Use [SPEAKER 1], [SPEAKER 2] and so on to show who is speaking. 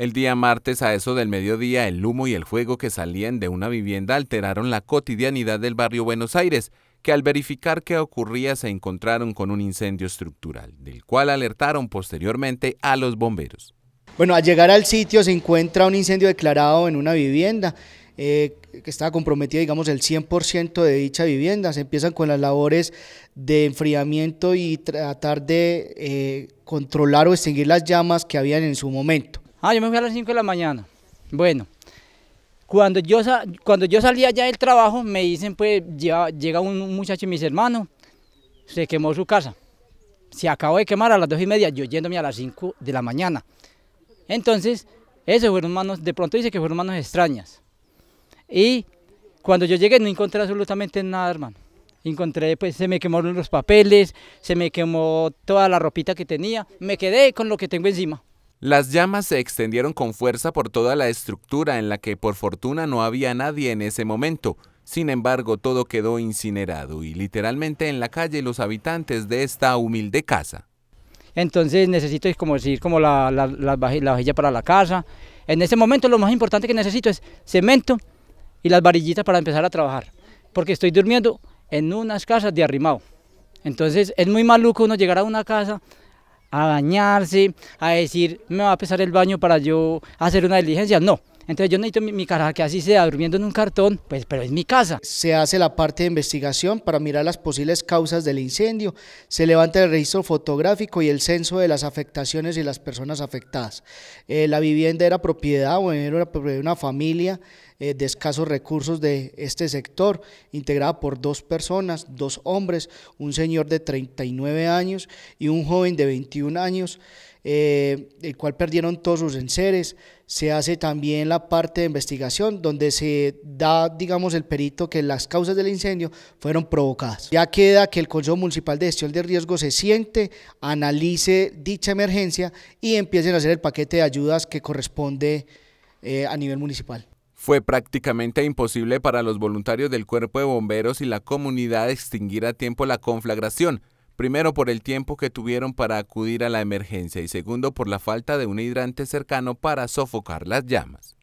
[SPEAKER 1] El día martes a eso del mediodía, el humo y el fuego que salían de una vivienda alteraron la cotidianidad del barrio Buenos Aires, que al verificar qué ocurría se encontraron con un incendio estructural, del cual alertaron posteriormente a los bomberos.
[SPEAKER 2] Bueno, al llegar al sitio se encuentra un incendio declarado en una vivienda. Eh, que estaba comprometida, digamos, el 100% de dicha vivienda. Se empiezan con las labores de enfriamiento y tratar de eh, controlar o extinguir las llamas que habían en su momento.
[SPEAKER 3] Ah, yo me fui a las 5 de la mañana. Bueno, cuando yo, cuando yo salía ya del trabajo, me dicen, pues, llega un muchacho y mis hermanos, se quemó su casa. Se acabó de quemar a las 2 y media, yo yéndome a las 5 de la mañana. Entonces, eso fueron manos, de pronto dice que fueron manos extrañas. Y cuando yo llegué no encontré absolutamente nada, hermano. Encontré, pues se me quemaron los papeles, se me quemó toda la ropita que tenía, me quedé con lo que tengo encima.
[SPEAKER 1] Las llamas se extendieron con fuerza por toda la estructura en la que por fortuna no había nadie en ese momento. Sin embargo, todo quedó incinerado y literalmente en la calle los habitantes de esta humilde casa.
[SPEAKER 3] Entonces necesito como decir como la, la, la vajilla para la casa. En ese momento lo más importante que necesito es cemento y las varillitas para empezar a trabajar. Porque estoy durmiendo en unas casas de arrimado. Entonces es muy maluco uno llegar a una casa a bañarse, a decir, me va a pesar el baño para yo hacer una diligencia. No, entonces yo necesito mi, mi que así sea durmiendo en un cartón, pues pero es mi
[SPEAKER 2] casa. Se hace la parte de investigación para mirar las posibles causas del incendio, se levanta el registro fotográfico y el censo de las afectaciones y las personas afectadas. Eh, la vivienda era propiedad o era propiedad de una familia, eh, de escasos recursos de este sector, integrada por dos personas, dos hombres, un señor de 39 años y un joven de 21 años, eh, el cual perdieron todos sus enseres. Se hace también la parte de investigación donde se da, digamos, el perito que las causas del incendio fueron provocadas. Ya queda que el Consejo Municipal de Gestión de Riesgo se siente, analice dicha emergencia y empiecen a hacer el paquete de ayudas que corresponde eh, a nivel municipal.
[SPEAKER 1] Fue prácticamente imposible para los voluntarios del cuerpo de bomberos y la comunidad extinguir a tiempo la conflagración, primero por el tiempo que tuvieron para acudir a la emergencia y segundo por la falta de un hidrante cercano para sofocar las llamas.